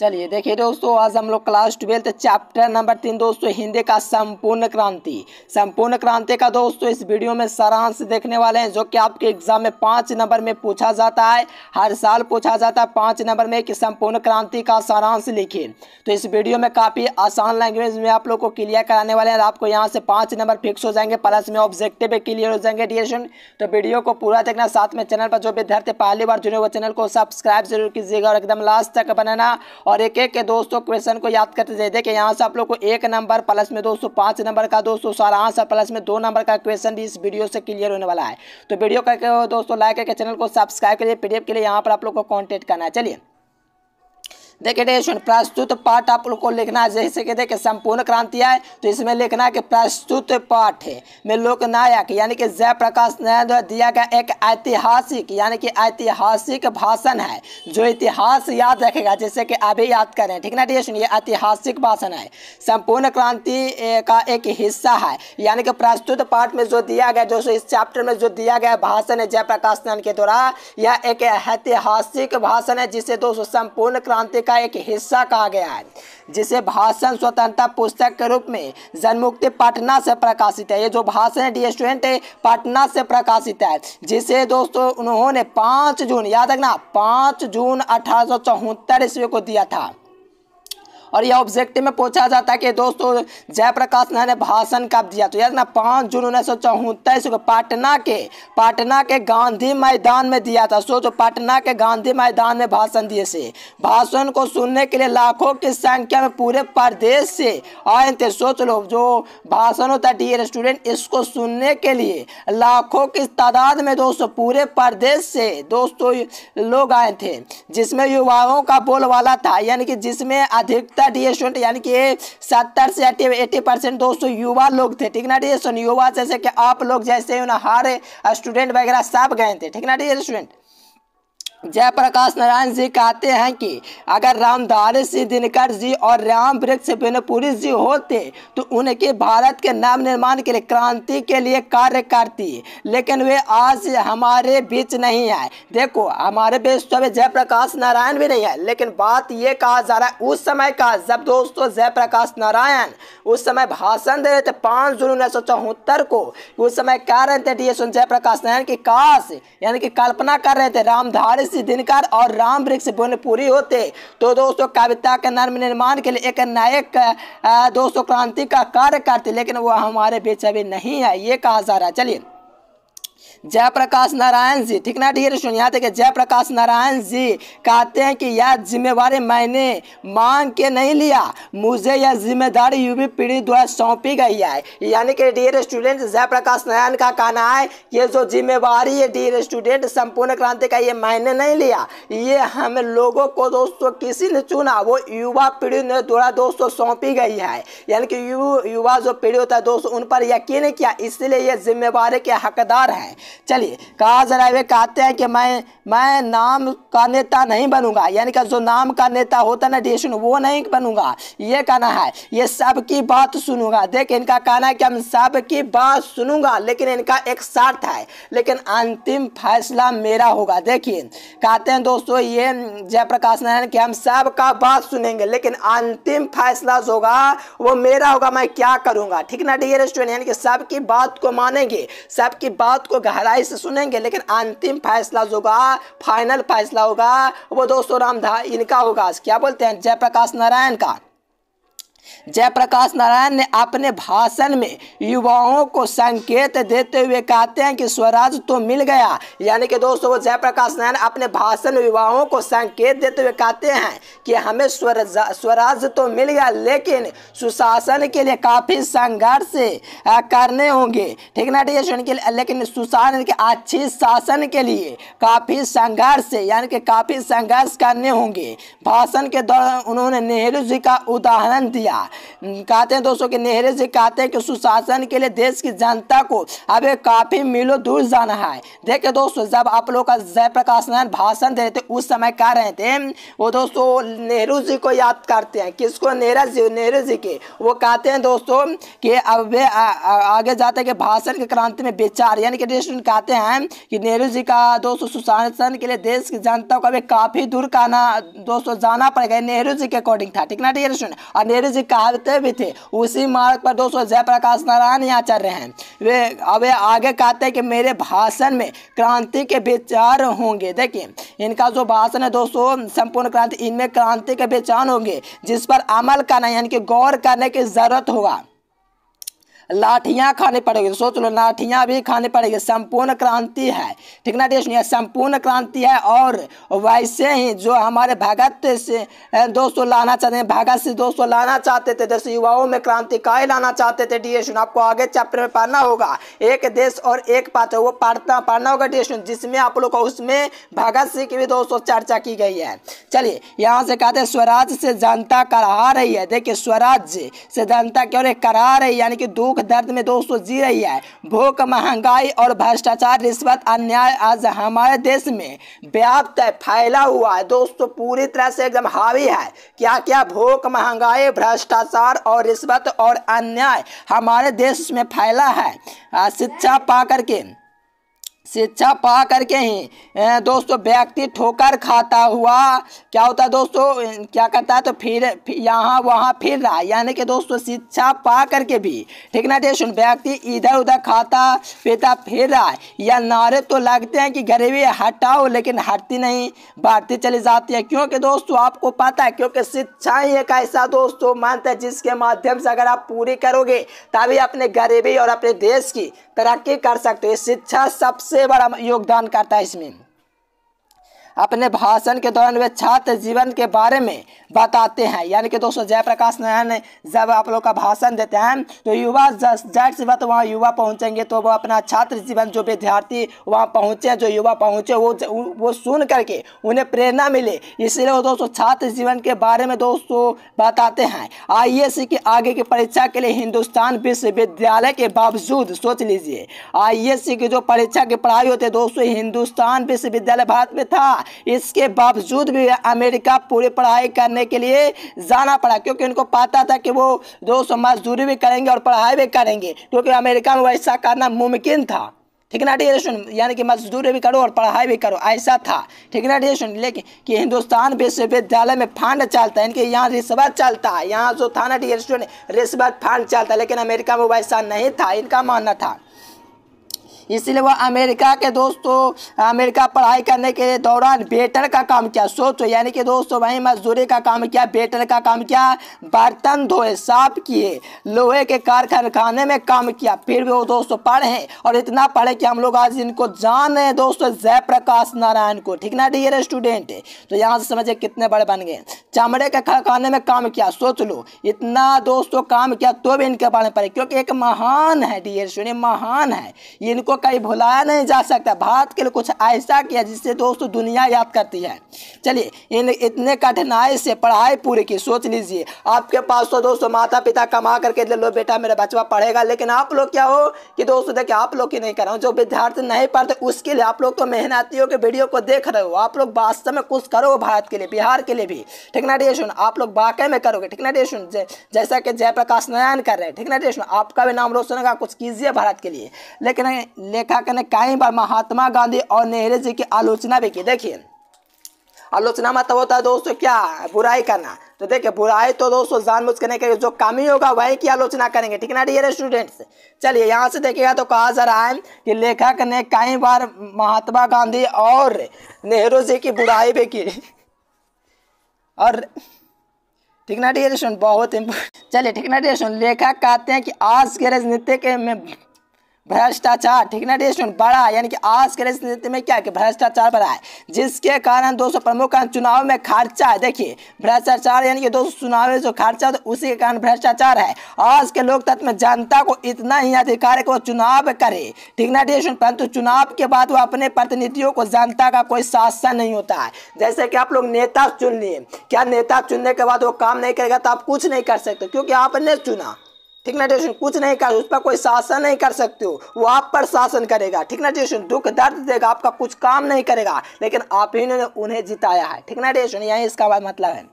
चलिए देखिए दोस्तों आज हम लोग क्लास ट्वेल्थ चैप्टर नंबर तीन दोस्तों हिंदी का संपूर्ण क्रांति संपूर्ण क्रांति का दोस्तों इस वीडियो में सारांश देखने वाले हैं जो कि आपके एग्जाम में पाँच नंबर में पूछा जाता है हर साल पूछा जाता है पाँच नंबर में कि संपूर्ण क्रांति का सारांश लिखिए तो इस वीडियो में काफ़ी आसान लैंग्वेज में आप लोग को क्लियर कराने वाले हैं आपको यहाँ से पाँच नंबर फिक्स हो जाएंगे प्लस में ऑब्जेक्टिव क्लियर हो जाएंगे डिएशन तो वीडियो को पूरा देखना साथ में चैनल पर जो विद्यार्थी पहली बार जुड़े हुए चैनल को सब्सक्राइब जरूर कीजिएगा और एकदम लास्ट तक बनाना और एक एक के दोस्तों क्वेश्चन को याद करते जाइए देखिए यहाँ से आप लोग को एक नंबर प्लस में दोस्तों पाँच नंबर का दोस्तों सारांश और प्लस में दो नंबर का क्वेश्चन भी इस वीडियो से क्लियर होने वाला है तो वीडियो करके दोस्तों लाइक करके चैनल को सब्सक्राइब करिए पीडीएफ के लिए यहाँ पर आप लोग को कॉन्टेक्ट करना है चलिए देखिए सुन प्रस्तुत पाठ आप लोग को लिखना है जैसे कि देखिए संपूर्ण क्रांति आए तो इसमें लिखना है कि प्रस्तुत पाठ में लोकनायक यानी कि जयप्रकाश नारायण द्वारा दिया गया एक ऐतिहासिक यानी कि ऐतिहासिक भाषण है जो इतिहास याद रखेगा जैसे कि अभी याद करें ठीक ना डेशन ये ऐतिहासिक भाषण है संपूर्ण क्रांति का एक हिस्सा है यानी कि प्रस्तुत पाठ में जो दिया गया जो इस चैप्टर में जो दिया गया भाषण है जयप्रकाश नारायण के द्वारा यह एक ऐतिहासिक भाषण है जिसे दोस्तों संपूर्ण क्रांति का एक हिस्सा कहा गया है जिसे भाषण स्वतंत्रता पुस्तक के रूप में जनमुक्ति पटना से प्रकाशित है ये जो भाषण है डी स्टूडेंट पटना से प्रकाशित है जिसे दोस्तों उन्होंने पाँच जून याद रखना पाँच जून अठारह ईस्वी को दिया था और यह ऑब्जेक्टिव में पूछा जाता है कि दोस्तों जयप्रकाश नारायण ने भाषण कब दिया तो याद ना पाँच जून उन्नीस सौ चौहत्तर को पटना के पटना के गांधी मैदान में दिया था सोचो पटना के गांधी मैदान में भाषण दिए से भाषण को सुनने के लिए लाखों की संख्या में पूरे प्रदेश से आए थे सोच लो जो भाषण होता है स्टूडेंट इसको सुनने के लिए लाखों की तादाद में दोस्तों पूरे प्रदेश से दोस्तों लोग आए थे जिसमें युवाओं का बोलवाला था यानी कि जिसमें अधिकतर सत्तर डी स्टूडेंट यानी कि सत्तर से एट्टी एट्टी परसेंट दोस्तों युवा लोग थे ठीक ना डी स्टूडेंट युवा जैसे कि आप लोग जैसे ना हारे स्टूडेंट वगैरह सब गए थे ठीक ना डी स्टूडेंट जयप्रकाश नारायण जी कहते हैं कि अगर रामधारी सिंह दिनकर जी और राम वृक्ष बिनपुरी जी होते तो उनके भारत के नाम निर्माण के लिए क्रांति के लिए कार्य करती लेकिन वे आज हमारे बीच नहीं आए देखो हमारे बीच तो जयप्रकाश नारायण भी नहीं है लेकिन बात ये कहा जा रहा है उस समय का जब दोस्तों जयप्रकाश नारायण उस समय भाषण दे रहे थे पाँच जून उन्नीस सौ चौहत्तर को उस समय कह रहे थे डी जयप्रकाश नारायण की काश यानी कि कल्पना कर रहे थे रामधारी इसी दिनकार और राम वृक्ष पुण्य पूरी होते तो दोस्तों कविता के नर्म निर्माण के लिए एक नायक दोस्तों क्रांति का कार्य करते लेकिन वो हमारे बीच अभी नहीं है ये कहा जा रहा है चलिए जयप्रकाश नारायण जी ठीक ना ठीक है यहाँ देखिए जयप्रकाश नारायण जी कहते हैं कि यह जिम्मेवारी मैंने मांग के नहीं लिया मुझे यह जिम्मेदारी युवी पीढ़ी द्वारा सौंपी गई है यानी कि डियर स्टूडेंट जयप्रकाश नारायण का कहना है ये जो जिम्मेवारी है डियर स्टूडेंट संपूर्ण क्रांति का ये मैंने नहीं लिया ये हम लोगों को दोस्तों किसी ने चुना वो युवा पीढ़ी ने द्वारा दोस्तों सौंपी गई है यानी कि युवा जो पीढ़ी होता है दोस्तों उन पर यकीन किया इसलिए ये जिम्मेवारी के हकदार है हैं चलिए कहा जरा वे कहते हैं कि मैं मैं नाम का नेता नहीं बनूंगा यानी कि जो नाम का नेता होता ना डिशन वो नहीं बनूंगा ये कहना है ये सबकी बात सुनूंगा देख इनका कहना है कि हम सबकी बात सुनूंगा लेकिन इनका एक शर्त है लेकिन अंतिम फैसला मेरा होगा देखिए कहते हैं दोस्तों ये जयप्रकाश नारायण कि हम सबका बात सुनेंगे लेकिन अंतिम फैसला जो होगा वो मेरा होगा मैं क्या करूंगा ठीक ना डी रेस्टोरेंट यानी कि सबकी बात को मानेंगे सबकी बात को गहराई से सुनेंगे लेकिन अंतिम फैसला जो होगा फाइनल फैसला होगा वो दोस्तों रामधा इनका होगा क्या बोलते हैं जयप्रकाश नारायण का जयप्रकाश नारायण ने अपने भाषण में युवाओं को संकेत देते हुए कहते हैं कि स्वराज तो मिल गया यानी कि दोस्तों जयप्रकाश नारायण अपने भाषण में युवाओं को संकेत देते हुए कहते हैं कि हमें स्वराज स्वराज तो मिल गया लेकिन सुशासन के लिए काफ़ी संघर्ष करने होंगे ठीक ना ठीक है के लेकिन सुशासन के अच्छे शासन के लिए काफ़ी संघर्ष यानी कि काफ़ी संघर्ष करने होंगे भाषण के दौरान उन्होंने नेहरू जी का उदाहरण दिया किया कहते हैं दोस्तों कि नेहरू जी कहते हैं कि सुशासन के लिए देश की जनता को अब काफ़ी मीलों दूर जाना है देखिए दोस्तों जब आप लोग का जयप्रकाश नारायण भाषण दे रहे थे उस समय कह रहे थे वो दोस्तों नेहरू जी को याद करते हैं किसको नेहरा जी नेहरू जी के वो कहते हैं दोस्तों कि अब वे आगे जाते कि भाषण की क्रांति में विचार यानी कि स्टूडेंट कहते हैं कि नेहरू जी का दोस्तों सुशासन के लिए देश की जनता को अभी काफ़ी दूर का ना दोस्तों जाना पड़ेगा नेहरू जी के अकॉर्डिंग था ठीक ना ठीक है और नेहरू से कहते भी थे उसी मार्ग पर दोस्तों जयप्रकाश नारायण यहाँ चल रहे हैं वे अब आगे कहते हैं कि मेरे भाषण में क्रांति के विचार होंगे देखिए इनका जो भाषण है दोस्तों संपूर्ण क्रांति इनमें क्रांति के विचार होंगे जिस पर अमल करना यानी कि गौर करने की ज़रूरत होगा लाठियां खाने पड़ेगी सोच लो लाठियां भी खाने पड़ेगी संपूर्ण क्रांति है ठीक ना देश संपूर्ण क्रांति है और वैसे ही जो हमारे भगत से दोस्तों लाना चाहते हैं भगत से दोस्तों लाना चाहते थे जैसे युवाओं में क्रांति काय लाना चाहते थे डी आपको आगे चैप्टर में पढ़ना होगा एक देश और एक पात्र वो पढ़ता पढ़ना होगा डी जिसमें आप लोग उसमें भगत सिंह की भी दोस्तों चर्चा की गई है चलिए यहाँ से कहते हैं स्वराज से जनता करा रही है देखिए स्वराज से जनता क्यों करा रही है यानी कि दुख दर्द में दोस्तों जी रही है भूख महंगाई और भ्रष्टाचार रिश्वत अन्याय आज हमारे देश में व्याप्त है फैला हुआ है दोस्तों पूरी तरह से एकदम हावी है क्या क्या भूख महंगाई भ्रष्टाचार और रिश्वत और अन्याय हमारे देश में फैला है शिक्षा पा करके शिक्षा पा करके ही दोस्तों व्यक्ति ठोकर खाता हुआ क्या होता है दोस्तों क्या करता है तो फिर, यहाँ वहाँ फिर रहा यानी कि दोस्तों शिक्षा पा करके भी ठीक ना सुन व्यक्ति इधर उधर खाता पीता फिर रहा या नारे तो लगते हैं कि गरीबी हटाओ लेकिन हटती नहीं बढ़ती चली जाती है क्योंकि दोस्तों आपको पता है क्योंकि शिक्षा ही एक ऐसा दोस्तों मंत्र है जिसके माध्यम से अगर आप पूरी करोगे तभी अपने गरीबी और अपने देश की तरक्की कर सकते हो शिक्षा सबसे सबसे बड़ा योगदान करता है इसमें अपने भाषण के दौरान वे छात्र जीवन के बारे में बताते हैं यानी कि दोस्तों जयप्रकाश नारायण जब आप लोग का भाषण देते हैं तो युवा जैट से बात वहाँ युवा पहुँचेंगे तो वो अपना छात्र जीवन जो विद्यार्थी वहाँ पहुँचे जो युवा पहुँचे वो वो सुन करके उन्हें प्रेरणा मिले इसलिए वो दोस्तों छात्र जीवन के बारे में दोस्तों बताते हैं आई की आगे की परीक्षा के लिए हिंदुस्तान विश्वविद्यालय के बावजूद सोच लीजिए आई की जो परीक्षा की पढ़ाई होती है दोस्तों हिंदुस्तान विश्वविद्यालय भारत में था इसके बावजूद भी अमेरिका पूरी पढ़ाई करने के लिए जाना पड़ा क्योंकि उनको पता था कि वो दो सौ मजदूरी भी करेंगे और पढ़ाई भी करेंगे क्योंकि अमेरिका में वैसा करना मुमकिन था ठीक ना डियर सुन यानी कि मजदूरी भी करो और पढ़ाई भी करो ऐसा था ठीक ना डियर सुन लेकिन कि हिंदुस्तान विश्वविद्यालय में फंड चलता है इनके यहाँ रिश्वत चलता है यहाँ जो था ना डियर रिश्वत फंड चलता है लेकिन अमेरिका में वैसा नहीं था इनका मानना था इसलिए वह अमेरिका के दोस्तों अमेरिका पढ़ाई करने के दौरान बेटर का काम किया सोचो यानी कि दोस्तों वहीं मजदूरी का काम किया बेटर का काम किया बर्तन धोए साफ किए लोहे के कारखाने में काम किया फिर भी वो दोस्तों पढ़े और इतना पढ़े कि हम लोग आज इनको जान रहे हैं दोस्तों जयप्रकाश नारायण को ठीक ना डियर स्टूडेंट तो यहाँ से समझे कितने बड़े बन गए चमड़े के खड़काने में काम किया सोच लो इतना दोस्तों काम किया तो भी इनके बारे में पढ़े क्योंकि एक महान है डियर सुनिए महान है इनको कहीं भुलाया नहीं जा सकता भारत के लिए कुछ ऐसा किया जिससे दोस्तों दुनिया याद करती है चलिए इन इतने कठिनाई से पढ़ाई पूरी की सोच लीजिए आपके पास तो दोस्तों माता पिता कमा करके लो बेटा मेरा बचवा पढ़ेगा लेकिन आप लोग क्या हो कि दोस्तों देखिए आप लोग की नहीं कर रहा हूँ जो विद्यार्थी नहीं पढ़ते उसके लिए आप लोग तो मेहनती हो कि वीडियो को देख रहे हो आप लोग वास्तव में कुछ करो भारत के लिए बिहार के लिए भी ठीक ठीक ना डियर आप लोग वाकई में करोगे ठीक ना डियर जैसा कि जयप्रकाश नारायण कर रहे हैं ठीक ना डियर आपका भी नाम रोशन होगा कुछ कीजिए भारत के लिए लेकिन लेखक ने कई बार महात्मा गांधी और नेहरू जी की आलोचना भी की देखिए आलोचना मतलब होता है दोस्तों क्या बुराई करना तो देखिए बुराई तो दोस्तों जानबूझ करने के जो कमी होगा वही की आलोचना करेंगे ठीक ना डियर स्टूडेंट्स चलिए यहाँ से देखिएगा तो कहा जा रहा है कि लेखक ने कई बार महात्मा गांधी और नेहरू जी की बुराई भी की और ठीक ना डियर बहुत चलिए ठीक ना सुन लेखक कहते हैं कि आज के राजनीतिक में भ्रष्टाचार ठीक ना स्टूडेंट बढ़ा यानी कि आज के राजनीति में क्या कि भ्रष्टाचार बढ़ा है जिसके कारण दोस्तों प्रमुख कारण चुनाव में खर्चा है देखिए भ्रष्टाचार यानी कि दोस्तों चुनाव में जो खर्चा है तो उसी के कारण भ्रष्टाचार है आज के लोकतंत्र में जनता को इतना ही अधिकार है कि वो चुनाव करे ठीक ना स्टूडेंट परंतु चुनाव के बाद वो अपने प्रतिनिधियों को जनता का कोई शासन नहीं होता है जैसे कि आप लोग नेता चुन लिए क्या नेता चुनने के बाद वो काम नहीं करेगा तो आप कुछ नहीं कर सकते क्योंकि आपने चुना ठीक ना ट्यूशन कुछ नहीं कर उस पर कोई शासन नहीं कर सकते हो वो आप पर शासन करेगा ठीक ना ट्यूशन दुख दर्द देगा आपका कुछ काम नहीं करेगा लेकिन आप ही ने उन्हें जिताया है ठीक ना ट्यूशन यही इसका मतलब है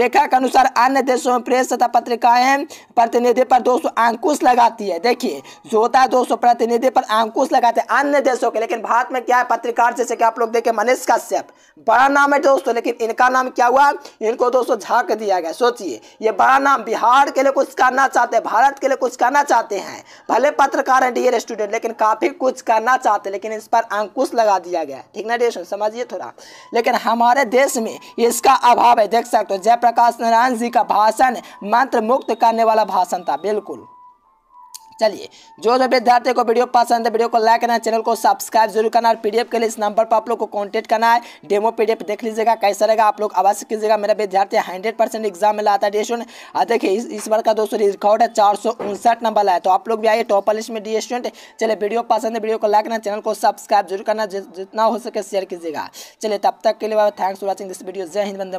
लेखक के अनुसार अन्य देशों में प्रेस तथा पत्रिकाएं प्रतिनिधि पर दोस्तों अंकुश लगाती है देखिए जो होता है दोस्तों प्रतिनिधि पर अंकुश लगाते हैं अन्य देशों के लेकिन भारत में क्या है पत्रकार जैसे कि आप लोग देखे मनीष कश्यप बड़ा नाम है दोस्तों लेकिन इनका नाम क्या हुआ इनको दोस्तों झाक दिया गया सोचिए ये बड़ा नाम बिहार के लिए कुछ करना चाहते हैं भारत भारत के लिए कुछ करना चाहते हैं भले पत्रकार हैं डियर स्टूडेंट लेकिन काफ़ी कुछ करना चाहते हैं लेकिन इस पर अंकुश लगा दिया गया ठीक ना डेस्ट समझिए थोड़ा लेकिन हमारे देश में इसका अभाव है देख सकते हो जयप्रकाश नारायण जी का भाषण मंत्र मुक्त करने वाला भाषण था बिल्कुल चलिए जो जो विद्यार्थी को वीडियो पसंद है वीडियो को लाइक करना चैनल को सब्सक्राइब जरूर करना और पीडीएफ के लिए इस नंबर पर आप लोग को कांटेक्ट करना है डेमो पीडीएफ देख लीजिएगा कैसा रहेगा आप लोग अवश्य कीजिएगा मेरा विद्यार्थी हंड्रेड परसेंट एग्जाम में लाता है डी स्टूडेंट देखिए इस, इस बार का दोस्तों रिकॉर्ड है चार नंबर लाया तो आप लोग भी आइए टॉप लिस्ट में डी स्टूडेंट चलिए वीडियो पसंद है वीडियो को लाइक करना चैनल को सब्सक्राइब जरूर करना जितना हो सके शेयर कीजिएगा चलिए तब तक के लिए thanks for watching this video जय हिंद